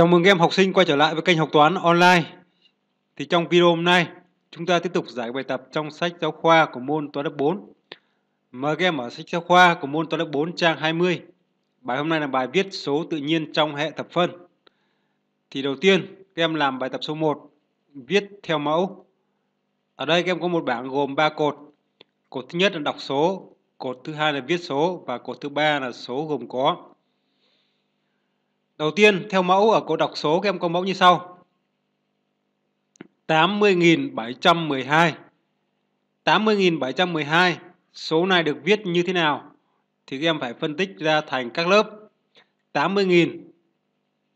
Chào mừng các em học sinh quay trở lại với kênh học toán online. Thì trong video hôm nay, chúng ta tiếp tục giải bài tập trong sách giáo khoa của môn toán lớp 4. Mời các em ở sách giáo khoa của môn toán lớp 4 trang 20. Bài hôm nay là bài viết số tự nhiên trong hệ thập phân. Thì đầu tiên, các em làm bài tập số 1, viết theo mẫu. Ở đây các em có một bảng gồm 3 cột. Cột thứ nhất là đọc số, cột thứ hai là viết số và cột thứ ba là số gồm có. Đầu tiên, theo mẫu ở cô đọc số các em có mẫu như sau. 80.712 80.712 Số này được viết như thế nào? Thì các em phải phân tích ra thành các lớp 80.000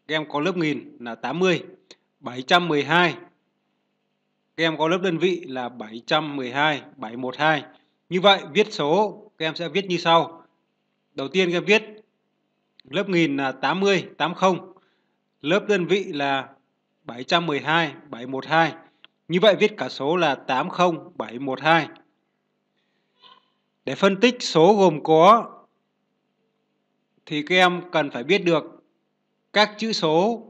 Các em có lớp nghìn là 80 712 Các em có lớp đơn vị là 712 712 Như vậy viết số các em sẽ viết như sau Đầu tiên các em viết lớp nghìn là 80, 80, lớp đơn vị là 712, 712. Như vậy viết cả số là 80712. Để phân tích số gồm có thì các em cần phải biết được các chữ số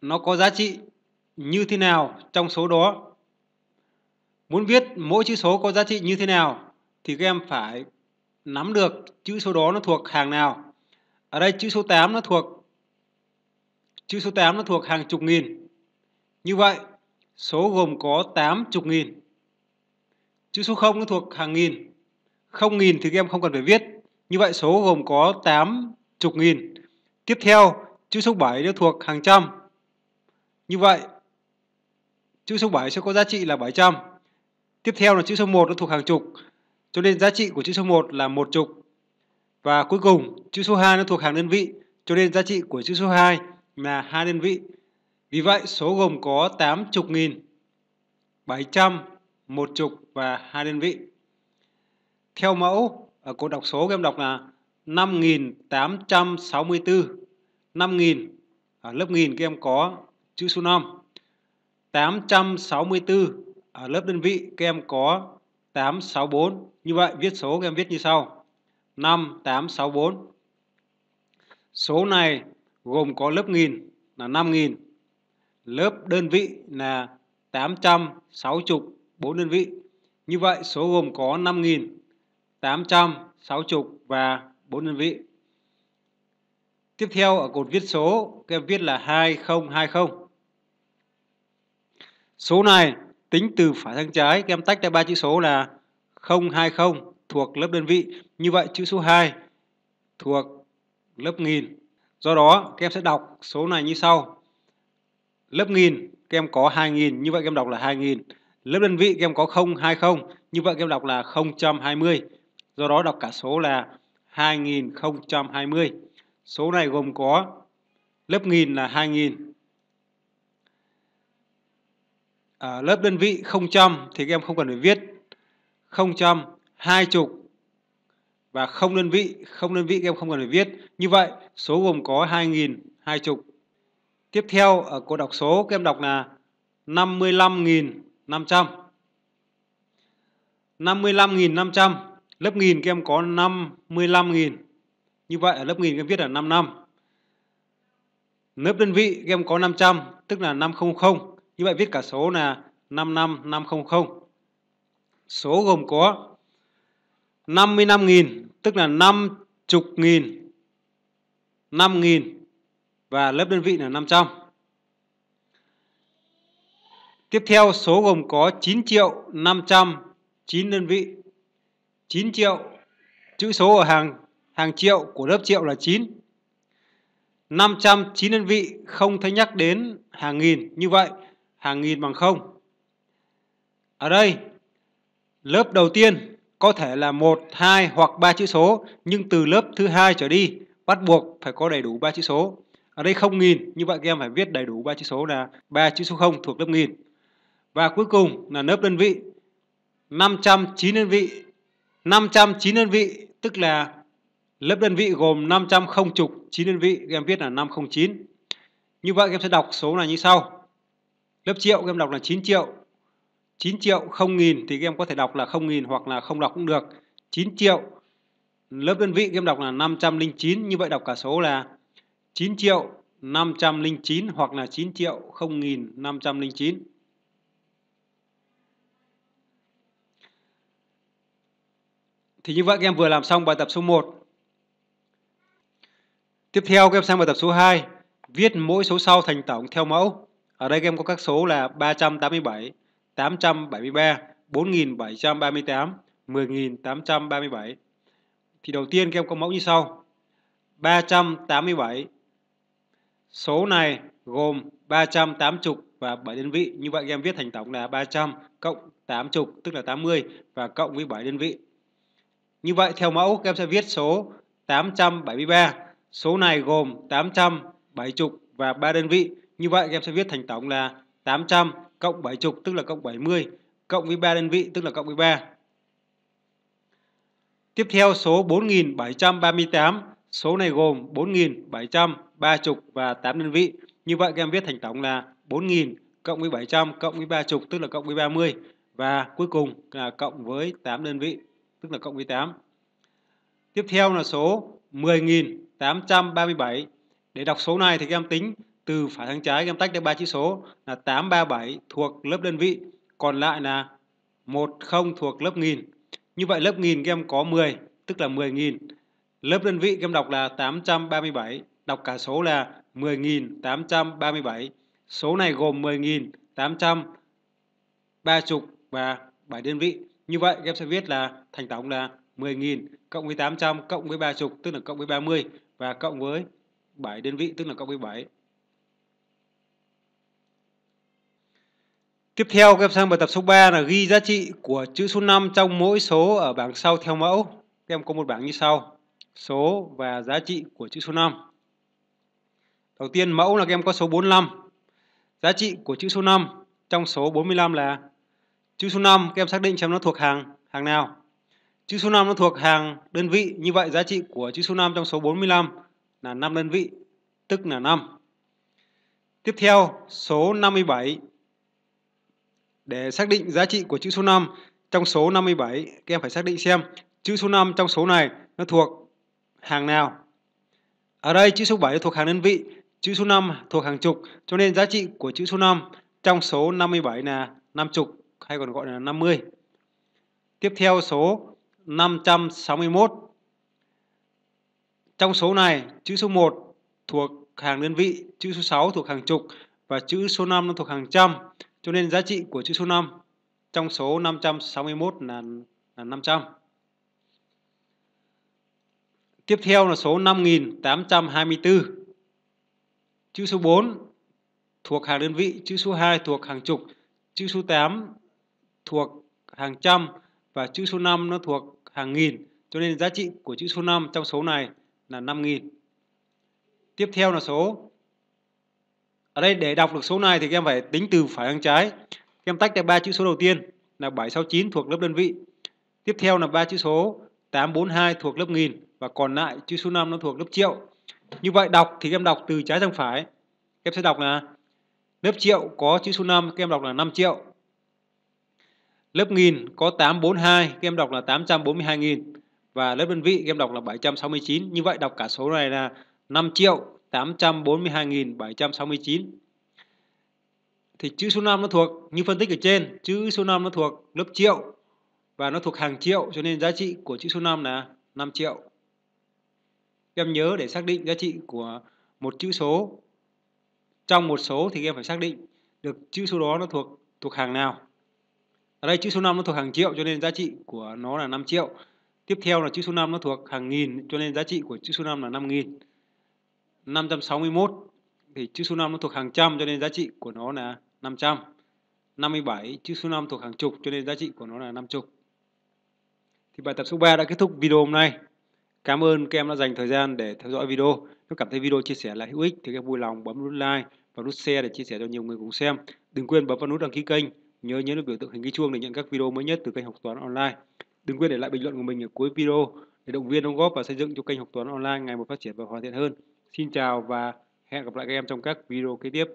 nó có giá trị như thế nào trong số đó. Muốn viết mỗi chữ số có giá trị như thế nào thì các em phải nắm được chữ số đó nó thuộc hàng nào. Ở đây chữ số 8 nó thuộc chữ số 8 nó thuộc hàng chục nghìn. Như vậy, số gồm có 80 nghìn. Chữ số 0 nó thuộc hàng nghìn. Không nghìn thì các em không cần phải viết. Như vậy số gồm có 80 nghìn. Tiếp theo, chữ số 7 nó thuộc hàng trăm. Như vậy, chữ số 7 sẽ có giá trị là 700. Tiếp theo là chữ số 1 nó thuộc hàng chục. Cho nên giá trị của chữ số 1 là một chục. Và cuối cùng, chữ số 2 nó thuộc hàng đơn vị, cho nên giá trị của chữ số 2 là hai đơn vị. Vì vậy, số gồm có 80 nghìn, 700, một chục và hai đơn vị. Theo mẫu, ở cột đọc số các em đọc là 5864. 5000 ở lớp nghìn các em có chữ số 5. 864 ở lớp đơn vị các em có 864. Như vậy viết số các em viết như sau. 5864. Số này gồm có lớp nghìn là 5000, lớp đơn vị là 864 đơn vị. Như vậy số gồm có 5000, 860 và 4 đơn vị. Tiếp theo ở cột viết số, các em viết là 2020. Số này tính từ phải sang trái, các em tách ra ba chữ số là 020, thuộc lớp đơn vị. Như vậy chữ số 2 thuộc lớp nghìn. Do đó các em sẽ đọc số này như sau. Lớp nghìn các em có 2000, như vậy các em đọc là 2000. Lớp đơn vị các em có 020, như vậy các em đọc là 020. Do đó đọc cả số là 2020. Số này gồm có lớp nghìn là 2000. Ở à, lớp đơn vị trăm thì các em không cần phải viết trăm hai chục và không đơn vị, không đơn vị các em không cần phải viết. Như vậy, số gồm có hai nghìn hai chục. Tiếp theo ở cô đọc số các em đọc là năm năm năm mươi mươi lăm nghìn trăm lăm nghìn năm trăm lớp nghìn các em có lăm nghìn Như vậy ở lớp nghìn các em viết là năm năm. Lớp đơn vị các em có trăm tức là năm không không Như vậy viết cả số là năm năm năm không không Số gồm có 55.000 tức là 50.000 5.000 và lớp đơn vị là 500. Tiếp theo số gồm có 9 triệu 509 đơn vị. 9 triệu chữ số ở hàng hàng triệu của lớp triệu là 9. 509 đơn vị không thấy nhắc đến hàng nghìn như vậy, hàng nghìn bằng không. Ở đây lớp đầu tiên có thể là một, hai hoặc ba chữ số, nhưng từ lớp thứ hai trở đi bắt buộc phải có đầy đủ ba chữ số. Ở đây không nghìn, như vậy các em phải viết đầy đủ ba chữ số là ba chữ số 0 thuộc lớp nghìn. Và cuối cùng là lớp đơn vị. 509 đơn vị. 509 đơn vị tức là lớp đơn vị gồm 500 không chục 9 đơn vị, các em viết là 509. Như vậy các em sẽ đọc số này như sau. Lớp triệu các em đọc là 9 triệu, 9 triệu không nghìn thì các em có thể đọc là không nghìn hoặc là không đọc cũng được 9 triệu lớp đơn vị các em đọc là 509 như vậy đọc cả số là 9 triệu 509 hoặc là 9 triệu 0 nghìn 509 Thì như vậy các em vừa làm xong bài tập số 1 Tiếp theo các em sang bài tập số 2 Viết mỗi số sau thành tổng theo mẫu Ở đây các em có các số là 387 873, 4738, 10837. Thì đầu tiên các em có mẫu như sau. 387. Số này gồm 380 và 7 đơn vị. Như vậy các em viết thành tổng là 300 cộng 80 tức là 80 và cộng với 7 đơn vị. Như vậy theo mẫu các em sẽ viết số 873. Số này gồm 870 và 3 đơn vị. Như vậy các em sẽ viết thành tổng là 800 cộng 70 tức là cộng 70 cộng với 3 đơn vị tức là cộng với 3. Tiếp theo số 4738, số này gồm 4730 và 8 đơn vị. Như vậy các em viết thành tổng là 4000 cộng với 700 cộng với 30 tức là cộng với 30 và cuối cùng là cộng với 8 đơn vị tức là cộng với 8. Tiếp theo là số 10837. Để đọc số này thì các em tính từ phải sang trái em tách được ba chữ số là 837 thuộc lớp đơn vị, còn lại là 10 thuộc lớp nghìn. Như vậy lớp nghìn các em có 10, tức là 10.000. Lớp đơn vị các em đọc là 837, đọc cả số là 10.837. Số này gồm 10.800 ba chục và 7 đơn vị. Như vậy các em sẽ viết là thành tổng là 10.000 cộng với 800 cộng với 30 tức là cộng với 30 và cộng với 7 đơn vị tức là cộng với 7. Tiếp theo các em sang bài tập số 3 là ghi giá trị của chữ số 5 trong mỗi số ở bảng sau theo mẫu. Các em có một bảng như sau. Số và giá trị của chữ số 5. Đầu tiên mẫu là các em có số 45. Giá trị của chữ số 5 trong số 45 là chữ số 5 các em xác định xem nó thuộc hàng hàng nào. Chữ số 5 nó thuộc hàng đơn vị, như vậy giá trị của chữ số 5 trong số 45 là 5 đơn vị, tức là 5. Tiếp theo, số 57 để xác định giá trị của chữ số 5 trong số 57, các em phải xác định xem chữ số 5 trong số này nó thuộc hàng nào. Ở đây chữ số 7 thuộc hàng đơn vị, chữ số 5 thuộc hàng chục, cho nên giá trị của chữ số 5 trong số 57 là 5 chục hay còn gọi là 50. Tiếp theo số 561. Trong số này, chữ số 1 thuộc hàng đơn vị, chữ số 6 thuộc hàng chục và chữ số 5 nó thuộc hàng trăm. Cho nên giá trị của chữ số 5 trong số 561 là, là 500. Tiếp theo là số 5824. Chữ số 4 thuộc hàng đơn vị, chữ số 2 thuộc hàng chục, chữ số 8 thuộc hàng trăm và chữ số 5 nó thuộc hàng nghìn. Cho nên giá trị của chữ số 5 trong số này là 5000. Tiếp theo là số ở đây để đọc được số này thì các em phải tính từ phải sang trái các em tách ra ba chữ số đầu tiên là 769 thuộc lớp đơn vị tiếp theo là ba chữ số 842 thuộc lớp nghìn và còn lại chữ số 5 nó thuộc lớp triệu như vậy đọc thì em đọc từ trái sang phải em sẽ đọc là lớp triệu có chữ số 5 các em đọc là 5 triệu lớp nghìn có 842 các em đọc là 842 nghìn và lớp đơn vị các em đọc là 769 như vậy đọc cả số này là 5 triệu 842.769 thì chữ số 5 nó thuộc như phân tích ở trên chữ số 5 nó thuộc lớp triệu và nó thuộc hàng triệu cho nên giá trị của chữ số 5 là 5 triệu em nhớ để xác định giá trị của một chữ số trong một số thì em phải xác định được chữ số đó nó thuộc thuộc hàng nào ở đây chữ số 5 nó thuộc hàng triệu cho nên giá trị của nó là 5 triệu tiếp theo là chữ số 5 nó thuộc hàng nghìn cho nên giá trị của chữ số 5 là 5 nghìn 561 thì chữ số 5 nó thuộc hàng trăm cho nên giá trị của nó là 500. 57 chữ số 5 thuộc hàng chục cho nên giá trị của nó là 50. Thì bài tập số 3 đã kết thúc video hôm nay. Cảm ơn các em đã dành thời gian để theo dõi video. Nếu cảm thấy video chia sẻ là hữu ích thì các em vui lòng bấm nút like và nút share để chia sẻ cho nhiều người cùng xem. Đừng quên bấm vào nút đăng ký kênh, nhớ nhấn biểu tượng hình cái chuông để nhận các video mới nhất từ kênh học toán online. Đừng quên để lại bình luận của mình ở cuối video để động viên đóng góp và xây dựng cho kênh học toán online ngày một phát triển và hoàn thiện hơn. Xin chào và hẹn gặp lại các em trong các video kế tiếp.